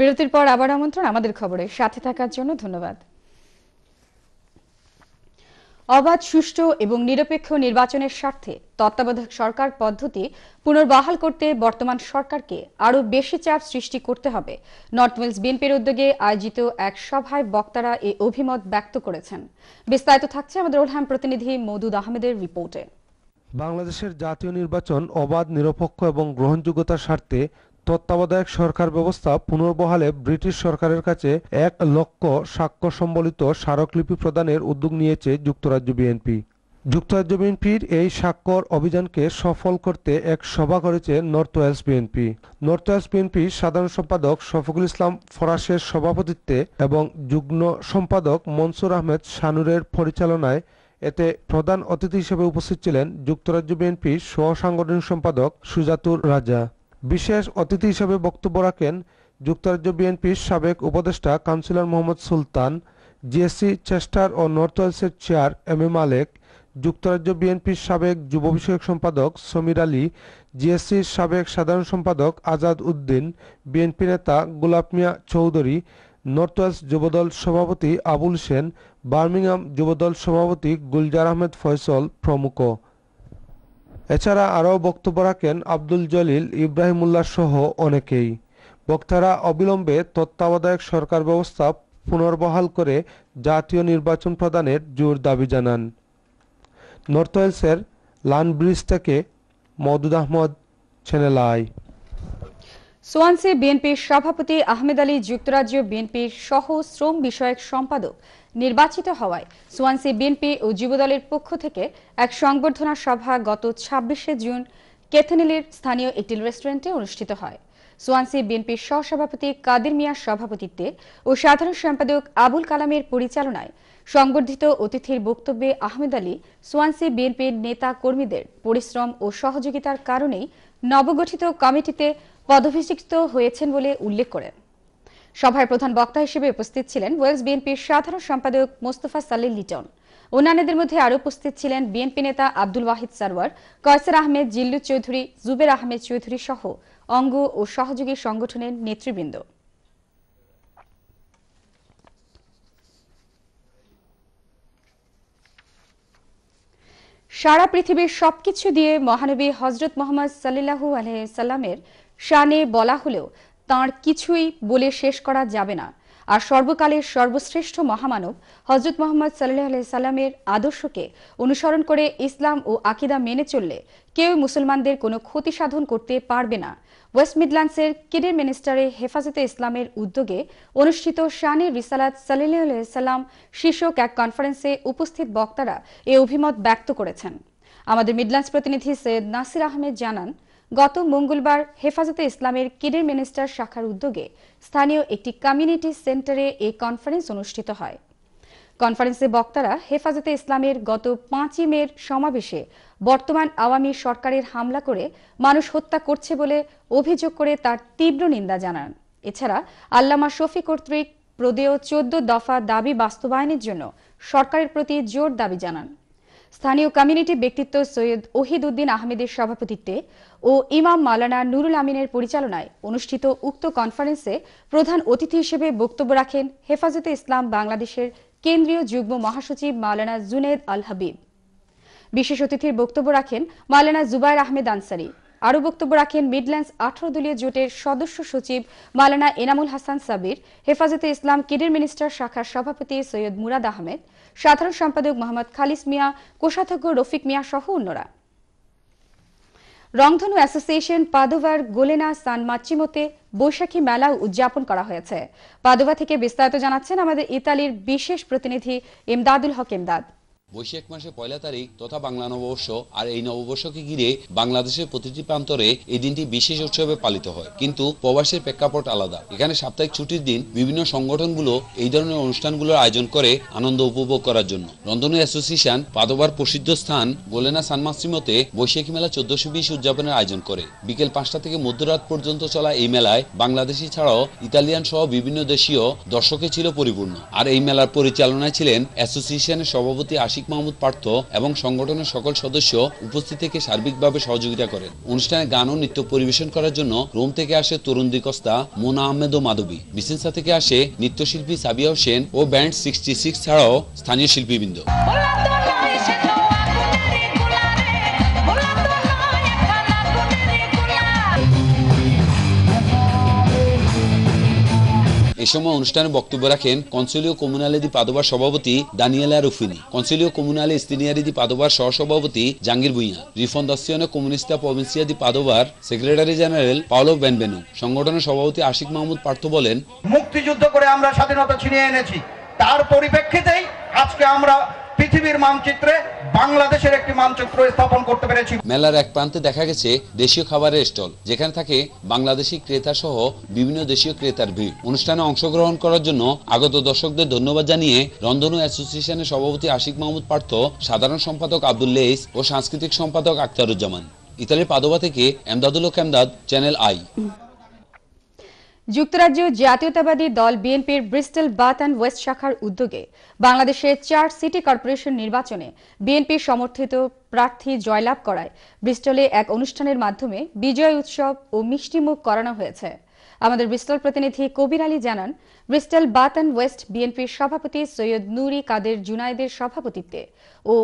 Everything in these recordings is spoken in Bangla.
বিরতির পর আবার আমন্ত্রণ আমাদের খবরে সাথে থাকার জন্য ধন্যবাদ অবাধ সুষ্ঠু এবং নিরপেক্ষ নির্বাচনের স্বার্থে তত্ত্বাবধায়ক সরকার পদ্ধতি পুনর্বহাল করতে বর্তমান সরকারকে আরও বেশি চাপ সৃষ্টি করতে হবে নর্থ ওয়েলস বিএনপির উদ্যোগে আয়োজিত এক সভায় বক্তারা এ অভিমত ব্যক্ত করেছেন বিস্তারিত থাকছে আমাদের ওলহাম প্রতিনিধি মৌদুদ আহমেদের রিপোর্টে বাংলাদেশের জাতীয় নির্বাচন অবাধ নিরপেক্ষ এবং গ্রহণযোগ্যতার স্বার্থে তত্ত্বাবধায়ক সরকার ব্যবস্থা পুনর্বহালে ব্রিটিশ সরকারের কাছে এক লক্ষ স্বাক্ষর সম্বলিত স্মারকলিপি প্রদানের উদ্যোগ নিয়েছে যুক্তরাজ্য বিএনপি যুক্তরাজ্য বিএনপির এই স্বাক্ষর অভিযানকে সফল করতে এক সভা করেছে North Wales BNP North Wales BNP সাধারণ সম্পাদক শফকুল ইসলাম ফরাসের সভাপতিত্বে এবং যুগ্ম সম্পাদক মনসুর আহমেদ শানুরের পরিচালনায় এতে প্রধান অতিথি হিসেবে উপস্থিত ছিলেন যুক্তরাজ্য বিএনপির সহসাংগঠনিক সম্পাদক সুজাতুর রাজা বিশেষ অতিথি হিসেবে বক্তব্য রাখেন যুক্তরাজ্য বিএনপির সাবেক উপদেষ্টা councillor Mohammad Sultan GSC Chester ও নর্থ ওয়েলসের চেয়ার এম এম আলেক যুক্তরাজ্য বিএনপির সাবেক যুব বিষয়ক সম্পাদক সমীর আলী জিএসসির সাবেক সাধারণ সম্পাদক আজাদ উদ্দিন বিএনপি নেতা গোলাপ মিয়া চৌধুরী নর্থ ওয়েলস যুবদল সভাপতি আবুল সেন বার্মিংহাম যুবদল সভাপতি গুলজার আহমেদ ফয়সল প্রমুখ এছাড়া আরও বক্তব্য রাখেন আব্দুল জলিল ইব্রাহিমুল্লাহ সহ অনেকেই বক্তারা অবিলম্বে তত্ত্বাবধায়ক সরকার ব্যবস্থা পুনর্বহাল করে জাতীয় নির্বাচন প্রদানের জোর দাবি জানান নর্থ ওয়েলসের লানব্রিজ থেকে মদুদ আহমদ ছেনেলায় সোয়ানসে বিএনপির সভাপতি আহমেদ আলী যুক্তরাজ্য বিএনপির সহ শ্রম বিষয়ক সম্পাদক নির্বাচিত হওয়ায় সোয়ানসে বিএনপি ও যুবদলের পক্ষ থেকে এক সংবর্ধনা সভা গত ছাব্বিশে জুন কেথেনিলের স্থানীয় একটি রেস্টুরেন্টে অনুষ্ঠিত হয় সোয়ানসি বিএনপির সহসভাপতি কাদের মিয়ার সভাপতিত্বে ও সাধারণ সম্পাদক আবুল কালামের পরিচালনায় সংবর্ধিত অতিথির বক্তব্যে আহমেদ আলী সোয়ানসি বিএনপির নেতা কর্মীদের পরিশ্রম ও সহযোগিতার কারণেই নবগঠিত কমিটিতে পদভিষিক্ত হয়েছেন বলে উল্লেখ করেন সভায় প্রধান বক্তা হিসেবে উপস্থিত ছিলেন ওয়েলস বিএনপির সাধারণ সম্পাদক মোস্তফা সালিল লিটন অন্যান্যদের মধ্যে আরও উপস্থিত ছিলেন বিএনপি নেতা আব্দুল ওয়াহিদ সারওয়ার কয়সার আহমেদ জিল্লু চৌধুরী জুবের আহমেদ চৌধুরী সহ অঙ্গ ও সহযোগী সংগঠনের নেতৃবৃন্দ সারা পৃথিবীর সবকিছু দিয়ে মহানবী হজরত মোহাম্মদ সাল্লাহু আলহামের শানে বলা হলেও তার কিছুই বলে শেষ করা যাবে না আর সর্বকালের সর্বশ্রেষ্ঠ মহামানব হজরত মোহাম্মদ সাল্লাহ সাল্লামের আদর্শকে অনুসরণ করে ইসলাম ও আকিদা মেনে চললে কেউ মুসলমানদের কোনো ক্ষতি সাধন করতে পারবে না ওয়েস্ট মিডল্যান্ডসের কিডের মিনিস্টারে হেফাজতে ইসলামের উদ্যোগে অনুষ্ঠিত শানি রিসালাত সাল্লাম শীর্ষক এক কনফারেন্সে উপস্থিত বক্তারা এ অভিমত ব্যক্ত করেছেন আমাদের মিডল্যান্ডস প্রতিনিধি সৈয়দ নাসির আহমেদ জানান গত মঙ্গলবার হেফাজতে ইসলামের কিডের মিনিস্টার শাখার উদ্যোগে স্থানীয় একটি কমিউনিটি সেন্টারে এই কনফারেন্স অনুষ্ঠিত হয় কনফারেন্সে বক্তারা হেফাজতে ইসলামের গত পাঁচই মের সমাবেশে বর্তমান আওয়ামী সরকারের হামলা করে মানুষ হত্যা করছে বলে অভিযোগ করে তার তীব্র নিন্দা জানান এছাড়া আল্লামা শফি কর্তৃক প্রদেয় চোদ্দ দফা দাবি বাস্তবায়নের জন্য সরকারের প্রতি জোর দাবি জানান স্থানীয় কমিউনিটি ব্যক্তিত্ব সৈয়দ ওহিদুদ্দিন আহমেদের সভাপতিত্বে ও ইমাম মালানা নুরুল আমিনের পরিচালনায় অনুষ্ঠিত উক্ত কনফারেন্সে প্রধান অতিথি হিসেবে বক্তব্য রাখেন হেফাজতে ইসলাম বাংলাদেশের কেন্দ্রীয় যুগ্ম মহাসচিব মালানা জুনেদ আল হাবিব বিশেষ অতিথির বক্তব্য রাখেন মালানা জুবাইর আহমেদ আনসারি আরও বক্তব্য রাখেন মিডল্যান্ডস আঠারো দলীয় জোটের সদস্য সচিব মালানা এনামুল হাসান সাবির হেফাজতে ইসলাম কেডের মিনিস্টার শাখার সভাপতি সৈয়দ মুরাদ আহমেদ সাধারণ সম্পাদক মোহাম্মদ খালিস মিয়া কোষাধ্যক্ষ রফিক মিয়া সহ অন্যরা রংধনু অ্যাসোসিয়েশন পাদোভার গোলেনা সান মাচিমোতে বৈশাখী মেলা উদযাপন করা হয়েছে পাদোভা থেকে বিস্তারিত জানাচ্ছেন আমাদের ইতালির বিশেষ প্রতিনিধি ইমদাদুল হক ইমদাদ বৈশাখ মাসে পয়লা তারিখ তথা বাংলা নববর্ষ আর এই নববর্ষকে ঘিরে বাংলাদেশের প্রতিটি প্রান্তরে এই দিনটি বিশেষ উৎসবে পালিত হয় কিন্তু প্রবাসের প্রেক্ষাপট আলাদা এখানে সাপ্তাহিক ছুটির দিন বিভিন্ন সংগঠনগুলো এই ধরনের অনুষ্ঠানগুলোর আয়োজন করে আনন্দ উপভোগ করার জন্য লন্ডন অ্যাসোসিয়েশন পাদবার প্রসিদ্ধ স্থান গোলেনা সানমাসিমতে বৈশাখী মেলা চোদ্দশো বিশ উদযাপনের আয়োজন করে বিকেল পাঁচটা থেকে মধ্যরাত পর্যন্ত চলা এই মেলায় বাংলাদেশি ছাড়াও ইতালিয়ান সহ বিভিন্ন দেশীয় দর্শকে ছিল পরিপূর্ণ আর এই মেলার পরিচালনায় ছিলেন অ্যাসোসিয়েশনের সভাপতি আশি আশিক মাহমুদ পার্থ এবং সংগঠনের সকল সদস্য উপস্থিত থেকে সার্বিকভাবে সহযোগিতা করেন অনুষ্ঠানে গান ও নৃত্য পরিবেশন করার জন্য রোম থেকে আসে তরুণ দিকস্তা মোনা আহমেদ ও মাধবী বিসেন্সা থেকে আসে নৃত্যশিল্পী সাবিয়া হোসেন ও ব্যান্ড সিক্সটি সিক্স ছাড়াও স্থানীয় শিল্পীবৃন্দ সময় অনুষ্ঠানে বক্তব্য রাখেন কনসুলিও কমিউনালে দি পাদোবার সভাপতি দানিয়েলা রুফিনি কনসুলিও কমিউনালে ইস্তিনিয়ারি পাদবার পাদোবার সহসভাপতি Jahangir Bhuiyan Rifondazione Comunista Provincia di পাদোবার সেক্রেটারি জেনারেল পাওলো বেনবেনু সংগঠনের সভাপতি আশিক মাহমুদ পার্থ বলেন মুক্তিযুদ্ধ করে আমরা স্বাধীনতা ছিনিয়ে এনেছি তার পরিপ্রেক্ষিতেই আজকে আমরা পৃথিবীর মানচিত্রে বাংলাদেশের একটি মানচিত্র স্থাপন করতে পেরেছি মেলার এক প্রান্তে দেখা গেছে দেশীয় খাবারের স্টল যেখানে থাকে বাংলাদেশি ক্রেতা সহ বিভিন্ন দেশীয় ক্রেতার ভিড় অনুষ্ঠানে অংশগ্রহণ করার জন্য আগত দর্শকদের ধন্যবাদ জানিয়ে রন্ধন অ্যাসোসিয়েশনের সভাপতি আশিক মাহমুদ পার্থ সাধারণ সম্পাদক আব্দুল লেইস ও সাংস্কৃতিক সম্পাদক আখতারুজ্জামান ইতালির পাদোবা থেকে এমদাদুল কেমদাদ চ্যানেল আই যুক্তরাজ্য জাতীয়তাবাদী দল বিএনপির ব্রিস্টল বাথ অ্যান্ড ওয়েস্ট শাখার উদ্যোগে বাংলাদেশের চার সিটি কর্পোরেশন নির্বাচনে বিএনপি সমর্থিত প্রার্থী জয়লাভ করায় ব্রিস্টলে এক অনুষ্ঠানের মাধ্যমে বিজয় উৎসব ও মিষ্টিমুখ করানো হয়েছে আমাদের ব্রিস্টল প্রতিনিধি কবির আলী জানান ব্রিস্টল বাথ অ্যান্ড ওয়েস্ট বিএনপির সভাপতি সৈয়দ নুরি কাদের জুনাইদের সভাপতিত্বে ও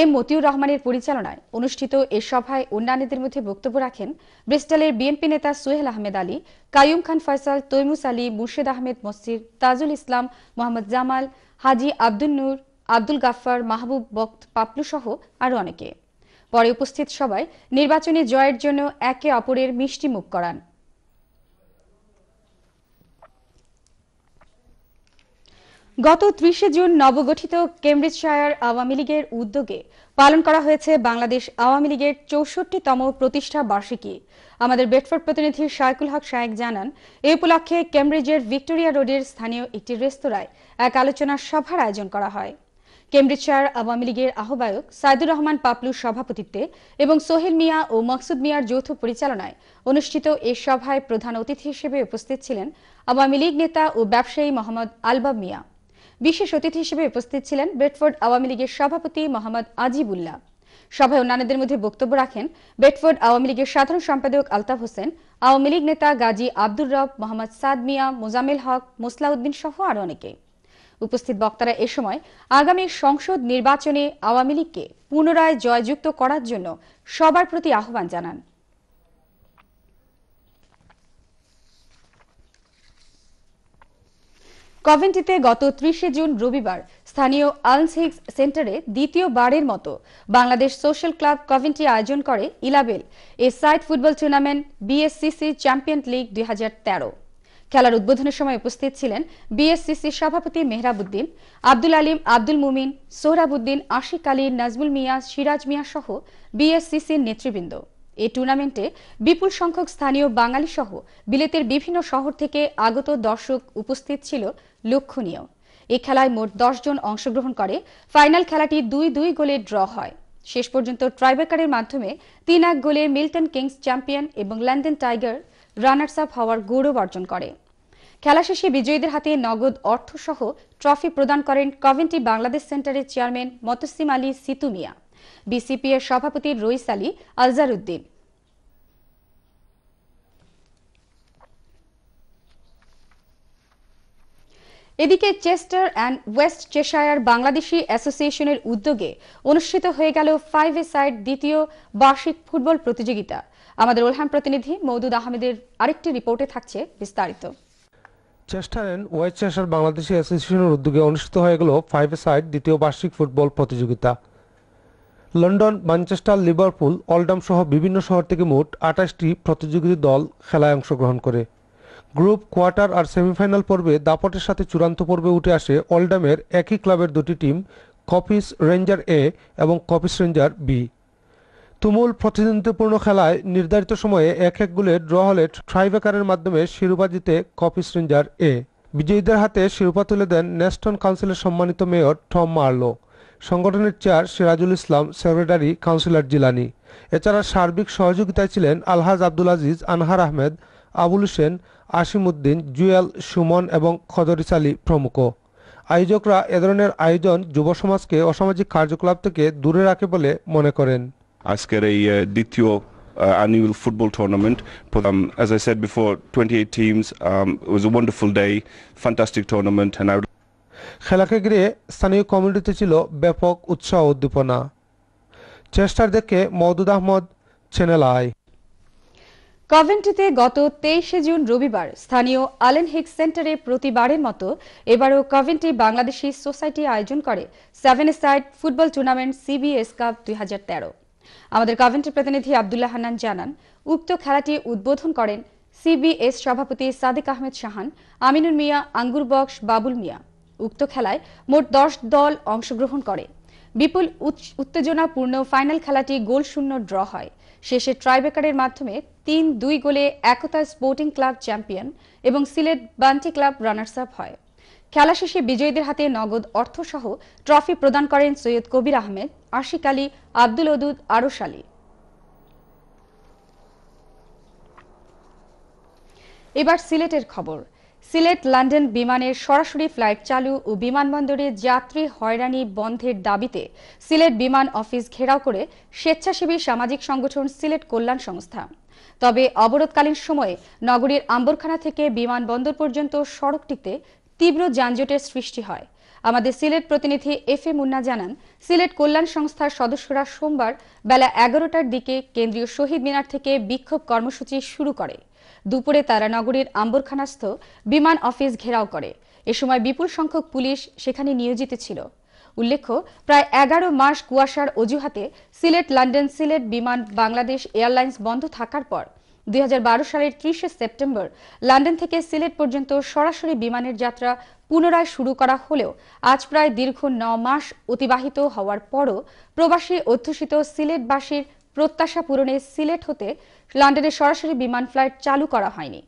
এম মতিউর রহমানের পরিচালনায় অনুষ্ঠিত এ সভায় অন্যান্যদের মধ্যে বক্তব্য রাখেন ব্রিস্টালের বিএনপি নেতা সোহেল আহমেদ আলী কায়ুম খান ফয়সাল তৈমুস আলী মুর্শেদ আহমেদ মসির তাজুল ইসলাম মোহাম্মদ জামাল হাজি আব্দুল নূর আব্দুল গাফার মাহবুব বক্ত পাপলু সহ আরও অনেকে পরে উপস্থিত সবাই নির্বাচনে জয়ের জন্য একে অপরের মিষ্টি মুখ করান গত ত্রিশে জুন নবগঠিত কেমব্রিজশায়ার আওয়ামী লীগের উদ্যোগে পালন করা হয়েছে বাংলাদেশ আওয়ামী লীগের চৌষট্টিতম প্রতিষ্ঠা বার্ষিকী আমাদের বেটফোর্ড প্রতিনিধি শায়কুল হক শায়েক জানান এ উপলক্ষে কেমব্রিজের ভিক্টোরিয়া রোডের স্থানীয় একটি রেস্তোরাঁয় এক আলোচনা সভার আয়োজন করা হয় কেমব্রিজশায়ার আওয়ামী লীগের আহ্বায়ক সাইদুর রহমান পাপলুর সভাপতিত্বে এবং সোহেল মিয়া ও মকসুদ মিয়ার যৌথ পরিচালনায় অনুষ্ঠিত এ সভায় প্রধান অতিথি হিসেবে উপস্থিত ছিলেন আওয়ামী লীগ নেতা ও ব্যবসায়ী মোহাম্মদ আলবাব মিয়া বিশেষ অতিথি হিসেবে উপস্থিত ছিলেন বেটফোর্ড আওয়ামী লীগের সভাপতি মোহাম্মদ আজিবুল্লাহ সভায় অন্যান্যদের মধ্যে বক্তব্য রাখেন বেটফোর্ড আওয়ামী লীগের সাধারণ সম্পাদক আলতাফ হোসেন আওয়ামী লীগ নেতা গাজী আব্দুর রব মোহাম্মদ সাদ মিয়া মোজামেল হক মোসলাউদ্দিন সহ আরো অনেকে উপস্থিত বক্তারা এ সময় আগামী সংসদ নির্বাচনে আওয়ামী লীগকে পুনরায় জয়যুক্ত করার জন্য সবার প্রতি আহ্বান জানান কভেন্টিতে গত ত্রিশে জুন রবিবার স্থানীয় আলসহিক্স সেন্টারে দ্বিতীয়বারের মতো বাংলাদেশ সোশ্যাল ক্লাব কভেন্টি আয়োজন করে ইলাবেল a side football tournament BSCC champion league দুই খেলার উদ্বোধনের সময় উপস্থিত ছিলেন বিএসসিসি সভাপতি মেহরাবুদ্দিন আব্দুল আলিম আব্দুল মুমিন সোহরাবুদ্দিন আশিক আলী নাজমুল মিয়া সিরাজ মিয়া সহ বিএসসিসির নেতৃবৃন্দ এ টুর্নামেন্টে বিপুল সংখ্যক স্থানীয় বাঙালি সহ বিলেতের বিভিন্ন শহর থেকে আগত দর্শক উপস্থিত ছিল লক্ষণীয় এই খেলায় মোট জন অংশগ্রহণ করে ফাইনাল খেলাটি দুই দুই গোলে ড্র হয় শেষ পর্যন্ত ট্রাইবেকারের মাধ্যমে তিন এক গোলে মিল্টন কিংস চ্যাম্পিয়ন এবং লন্ডন টাইগার রানার্স আপ হওয়ার গৌরব অর্জন করে খেলা শেষে বিজয়ীদের হাতে নগদ অর্থ সহ ট্রফি প্রদান করেন কভেন্টি বাংলাদেশ সেন্টারের চেয়ারম্যান মতসিম আলী সিতু মিয়া বিসিপি এর সভাপতি রইস আলী আলজারউদ্দিন এদিকে Chester and West Cheshire Bangladeshi অ্যাসোসিয়েশনের উদ্যোগে অনুষ্ঠিত হয়ে গেল ফাইভ এ সাইড দ্বিতীয় বার্ষিক ফুটবল প্রতিযোগিতা আমাদের ওলহাম প্রতিনিধি মৌদুদ আহমেদের আরেকটি রিপোর্টে থাকছে বিস্তারিত চেষ্টার অ্যান্ড ওয়েস্ট চেসার বাংলাদেশি অ্যাসোসিয়েশনের উদ্যোগে অনুষ্ঠিত হয়ে গেল ফাইভ এ সাইড দ্বিতীয় বার্ষিক ফুটবল প্রতিযোগিতা লন্ডন ম্যানচেস্টার লিভারপুল অলডাম সহ বিভিন্ন শহর থেকে মোট আঠাশটি প্রতিযোগিতা দল খেলায় অংশগ্রহণ করে গ্রুপ কোয়ার্টার আর সেমিফাইনাল পর্বে দাপটের সাথে চূড়ান্ত পর্বে উঠে আসে অল্ডামের একই ক্লাবের দুটি টিম কপিস রেঞ্জার এ এবং কপিস রেঞ্জার বি তুমুল প্রতিদ্বন্দ্বিতাপূর্ণ খেলায় নির্ধারিত সময়ে এক এক গোলে ড্র হলে ট্রাইবেকারের মাধ্যমে শিরোপা জিতে কপিস রেঞ্জার এ বিজয়ীদের হাতে শিরোপা তুলে দেন ন্যাশটন কাউন্সিলের সম্মানিত মেয়র টম মার্লো সংগঠনের chair Sirajul Islam secretary councillor Jilani এছাড়া সার্বিক সহযোগিতায় ছিলেন আলহাজ আব্দুল আজিজ আনহার আহমেদ আবুল হোসেন আসিমুদ্দিন জুয়েল সুমন এবং খদরিস আলী প্রমুখ আয়োজকরা এ ধরনের আয়োজন যুব সমাজকে অসামাজিক কার্যকলাপ থেকে দূরে রাখে বলে মনে করেন আজকের এই দ্বিতীয় uh, ফুটবল টুর্নামেন্ট প্রথম as as I said twenty eight teams Um, it was a wonderful day, fantastic খেলাকে ঘিরে স্থানীয় কমিউনিটিতে ছিল ব্যাপক উৎসাহ উদ্দীপনা চেষ্টার দেখে মওদুদ আহমদ চ্যানেল আয় কভেন্ট্রিতে গত তেইশে জুন রবিবার স্থানীয় আলেন হিক সেন্টারে প্রতিবারের মতো এবারও কভেন্ট্রি বাংলাদেশি সোসাইটি আয়োজন করে seven side football tournament CBS cup দুই আমাদের কভেন্ট্রি প্রতিনিধি আবদুল্লাহ হান্নান জানান উক্ত খেলাটি উদ্বোধন করেন সিবিএস সভাপতি সাদিক আহমেদ শাহান আমিনুল মিয়া আঙ্গুর বক্স বাবুল মিয়া উক্ত খেলায় মোট দশ দল অংশগ্রহণ করে বিপুল উত্তেজনাপূর্ণ ফাইনাল খেলাটি গোল শূন্য ড্র হয় শেষে ট্রাইবেকারের মাধ্যমে তিন দুই গোলে একতা স্পোর্টিং ক্লাব চ্যাম্পিয়ন এবং Sylhet Banti club runners up হয় খেলা শেষে বিজয়ীদের হাতে নগদ অর্থসহ ট্রফি প্রদান করেন সৈয়দ কবির আহমেদ আশিক আলী আব্দুল অদুদ আরোশালী আলী এবার সিলেটের খবর সিলেট লন্ডন বিমানের সরাসরি ফ্লাইট চালু ও বিমানবন্দরে যাত্রী হয়রানি বন্ধের দাবিতে সিলেট বিমান অফিস ঘেরাও করে স্বেচ্ছাসেবী সামাজিক সংগঠন সিলেট কল্যাণ সংস্থা তবে অবরোধকালীন সময়ে নগরীর আম্বরখানা থেকে বিমানবন্দর পর্যন্ত সড়কটিতে তীব্র যানজটের সৃষ্টি হয় আমাদের সিলেট প্রতিনিধি এফ এ মুন্না জানান সিলেট কল্যাণ সংস্থার সদস্যরা সোমবার বেলা এগারোটার দিকে কেন্দ্রীয় শহীদ মিনার থেকে বিক্ষোভ কর্মসূচি শুরু করে দুপুরে তারা নগরীর আম্বরখানাস্থ বিমান অফিস ঘেরাও করে এ সময় বিপুল সংখ্যক পুলিশ সেখানে নিয়োজিত ছিল উল্লেখ্য প্রায় এগারো মাস কুয়াশার অজুহাতে সিলেট লন্ডন সিলেট বিমান বাংলাদেশ এয়ারলাইন্স বন্ধ থাকার পর দুই সালের ত্রিশে সেপ্টেম্বর লন্ডন থেকে সিলেট পর্যন্ত সরাসরি বিমানের যাত্রা পুনরায় শুরু করা হলেও আজ প্রায় দীর্ঘ ন মাস অতিবাহিত হওয়ার পরও প্রবাসী অধ্যুষিত সিলেটবাসীর প্রত্যাশা পূরণে সিলেট হতে লন্ডনে সরাসরি বিমান ফ্লাইট চালু করা হয়নি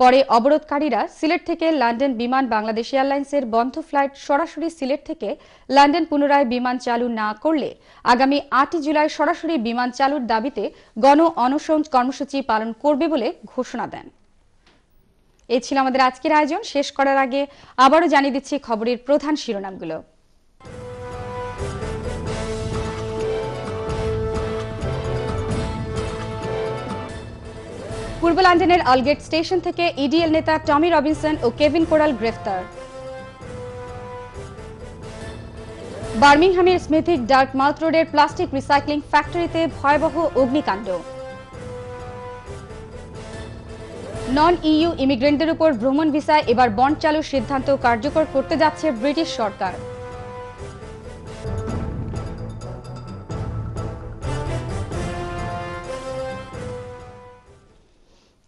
পরে অবরোধকারীরা সিলেট থেকে লন্ডন বিমান বাংলাদেশ এয়ারলাইন্সের বন্ধ ফ্লাইট সরাসরি সিলেট থেকে লন্ডন পুনরায় বিমান চালু না করলে আগামী আটই জুলাই সরাসরি বিমান চালুর দাবিতে গণ অনশন কর্মসূচি পালন করবে বলে ঘোষণা দেন এ ছিল আমাদের আজকের আয়োজন শেষ করার আগে আবারও জানিয়ে দিচ্ছি খবরের প্রধান শিরোনামগুলো পূর্ব লন্ডনের অলগেট স্টেশন থেকে ইডিএল নেতা টমি রবিনসন ও কেভিন কোরাল গ্রেফতার বার্মিংহামের স্মিথিক ডার্ক মাউথ রোডের প্লাস্টিক রিসাইক্লিং ফ্যাক্টরিতে ভয়াবহ অগ্নিকাণ্ড নন ইইউ ইমিগ্রেন্টদের উপর ভ্রমণ ভিসায় এবার বন্ড চালুর সিদ্ধান্ত কার্যকর করতে যাচ্ছে ব্রিটিশ সরকার